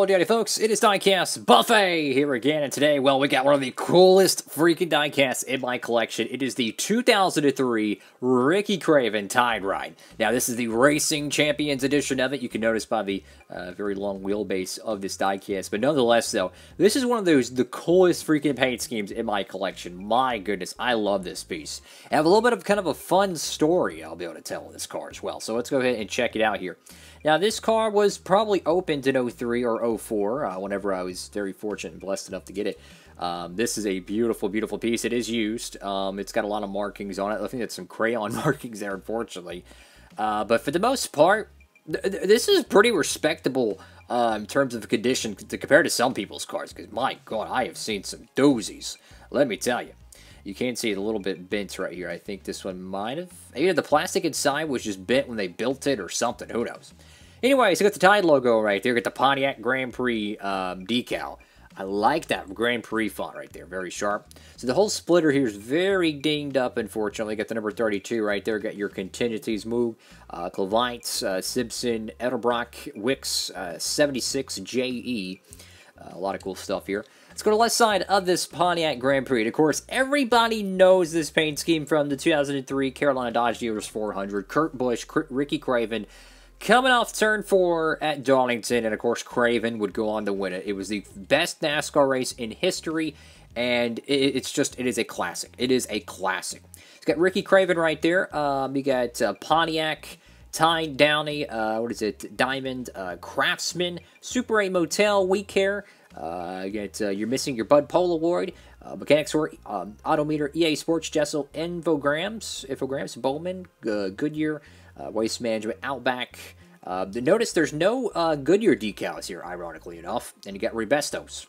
Hello, Daddy folks, it is Diecast Buffet here again, and today, well, we got one of the coolest freaking diecasts in my collection. It is the 2003 Ricky Craven Tide Ride. Now, this is the Racing Champions edition of it. You can notice by the uh, very long wheelbase of this diecast, but nonetheless, though, this is one of those, the coolest freaking paint schemes in my collection. My goodness, I love this piece. I have a little bit of kind of a fun story I'll be able to tell in this car as well, so let's go ahead and check it out here. Now, this car was probably opened in 03 or 04 uh, whenever I was very fortunate and blessed enough to get it. Um, this is a beautiful, beautiful piece. It is used. Um, it's got a lot of markings on it. I think it's some crayon markings there, unfortunately. Uh, but for the most part, th th this is pretty respectable uh, in terms of condition to compare to some people's cars. Because my God, I have seen some doozies. Let me tell you. You can see it a little bit bent right here. I think this one might have. Either the plastic inside was just bent when they built it or something. Who knows? Anyway, so got the Tide logo right there. got the Pontiac Grand Prix um, decal. I like that Grand Prix font right there, very sharp. So the whole splitter here is very dinged up, unfortunately. Got the number 32 right there. Got your contingencies Moog, uh, Clevites, uh, Simpson, Edelbrock, Wicks, uh, 76JE. Uh, a lot of cool stuff here. Let's go to the left side of this Pontiac Grand Prix. And of course, everybody knows this paint scheme from the 2003 Carolina Dodge Dealers 400. Kurt Busch, Ricky Craven, Coming off turn four at Darlington, and of course, Craven would go on to win it. It was the best NASCAR race in history, and it's just, it is a classic. It is a classic. It's got Ricky Craven right there. Um, you got uh, Pontiac, Ty Downey, uh, what is it, Diamond, uh, Craftsman, Super 8 Motel, We Care, uh, get, uh, you're missing your Bud Pole Award, uh, Mechanics Work, Auto um, Autometer, EA Sports, Jessel, Invograms, Infograms, Bowman, Goodyear, uh, Waste Management, Outback. Uh, notice there's no uh, Goodyear decals here, ironically enough, and you got Rebestos.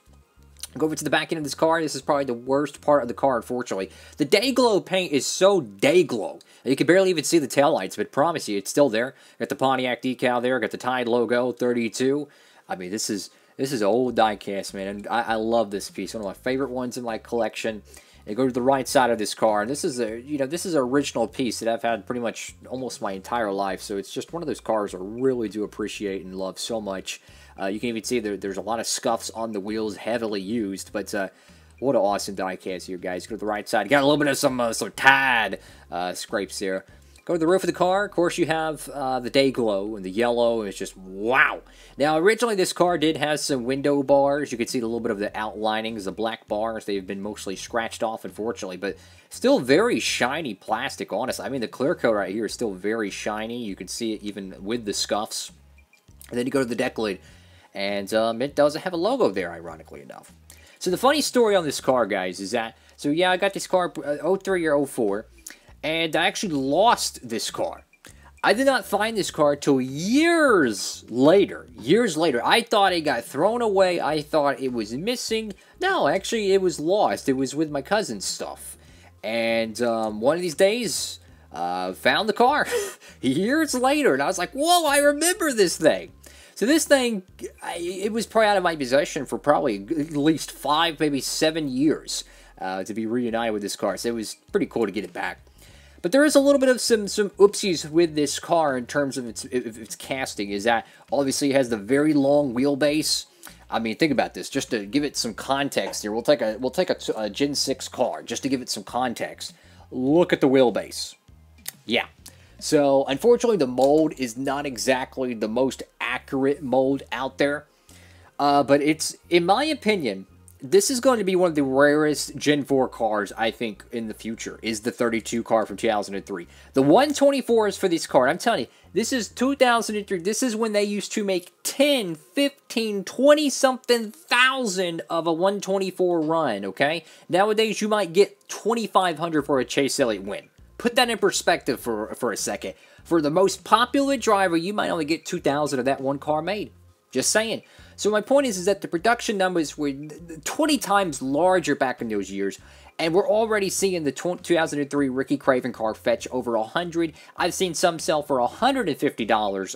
Go over to the back end of this car. This is probably the worst part of the car, unfortunately. The day glow paint is so day glow. You can barely even see the taillights, but promise you, it's still there. Got the Pontiac decal there. Got the Tide logo, 32. I mean, this is this is old diecast, man, and I, I, love this piece. One of my favorite ones in my collection. It go to the right side of this car, and this is a you know this is an original piece that I've had pretty much almost my entire life. So it's just one of those cars I really do appreciate and love so much. Uh, you can even see there, there's a lot of scuffs on the wheels, heavily used, but. Uh, what an awesome diecast here, guys. Go to the right side. Got a little bit of some uh, some tide uh, scrapes there. Go to the roof of the car. Of course, you have uh, the day glow and the yellow. It's just wow. Now, originally, this car did have some window bars. You could see a little bit of the outlinings, the black bars. They've been mostly scratched off, unfortunately, but still very shiny plastic, honestly. I mean, the clear coat right here is still very shiny. You can see it even with the scuffs. And then you go to the deck lid, and um, it doesn't have a logo there, ironically enough. So the funny story on this car, guys, is that, so yeah, I got this car uh, 03 or 04 and I actually lost this car. I did not find this car till years later. Years later. I thought it got thrown away. I thought it was missing. No, actually, it was lost. It was with my cousin's stuff. And um, one of these days, uh, found the car years later. And I was like, whoa, I remember this thing. So this thing, I, it was probably out of my possession for probably at least five, maybe seven years uh, to be reunited with this car. So it was pretty cool to get it back. But there is a little bit of some some oopsies with this car in terms of its its casting. Is that obviously it has the very long wheelbase. I mean, think about this. Just to give it some context here, we'll take a we'll take a, a Gen Six car just to give it some context. Look at the wheelbase. Yeah. So unfortunately, the mold is not exactly the most accurate mold out there. Uh, but it's, in my opinion, this is going to be one of the rarest Gen 4 cars, I think, in the future, is the 32 car from 2003. The 124 is for this car. I'm telling you, this is 2003. This is when they used to make 10, 15, 20-something thousand of a 124 run, okay? Nowadays, you might get 2,500 for a Chase Elliott win. Put that in perspective for, for a second. For the most popular driver, you might only get 2,000 of that one car made. Just saying. So my point is, is that the production numbers were 20 times larger back in those years, and we're already seeing the 2003 Ricky Craven car fetch over 100. I've seen some sell for $150.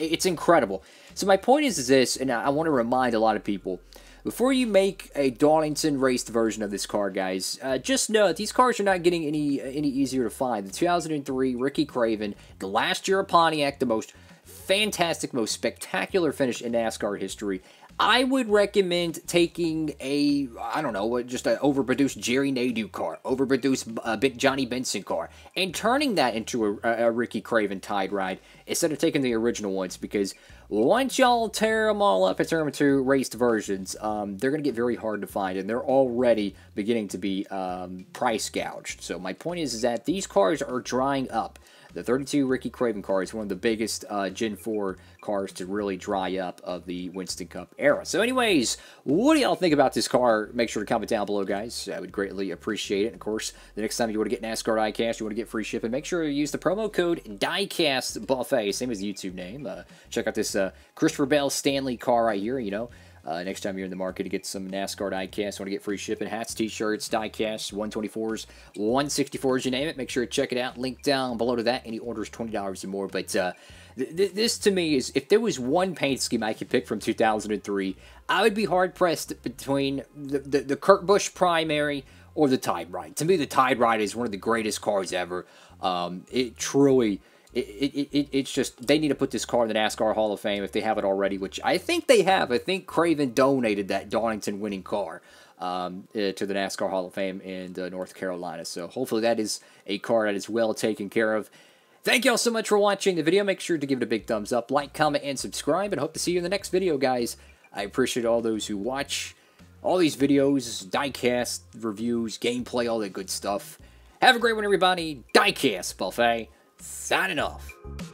It's incredible. So my point is, is this, and I want to remind a lot of people, before you make a Darlington raced version of this car, guys, uh, just know that these cars are not getting any any easier to find. The 2003 Ricky Craven, the last year of Pontiac, the most fantastic, most spectacular finish in NASCAR history. I would recommend taking a, I don't know, just an overproduced Jerry Nadeau car, overproduced uh, Johnny Benson car, and turning that into a, a Ricky Craven Tide ride instead of taking the original ones because once y'all tear them all up and turn them into raced versions, um, they're going to get very hard to find, and they're already beginning to be um, price gouged. So my point is, is that these cars are drying up. The 32 Ricky Craven car is one of the biggest uh, Gen 4 cars to really dry up of the Winston Cup era. So anyways, what do y'all think about this car? Make sure to comment down below, guys. I would greatly appreciate it. Of course, the next time you want to get NASCAR diecast, you want to get free shipping, make sure you use the promo code DIECASTBuffet, same as YouTube name. Uh, check out this uh, Christopher Bell Stanley car right here, you know. Uh, next time you're in the market to get some NASCAR diecast, want to get free shipping, hats, t-shirts, diecasts, 124s, 164s, you name it. Make sure to check it out. Link down below to that. Any orders $20 or more. But uh, th th this to me is, if there was one paint scheme I could pick from 2003, I would be hard pressed between the, the, the Kurt Busch primary or the Tide Ride. To me, the Tide Ride is one of the greatest cars ever. Um, it truly it, it, it, it's just they need to put this car in the NASCAR Hall of Fame if they haven't already, which I think they have. I think Craven donated that Donington winning car um, eh, to the NASCAR Hall of Fame in uh, North Carolina. So hopefully that is a car that is well taken care of. Thank y'all so much for watching the video. Make sure to give it a big thumbs up, like, comment, and subscribe, and hope to see you in the next video, guys. I appreciate all those who watch all these videos, diecast reviews, gameplay, all that good stuff. Have a great one, everybody. Diecast buffet signing off.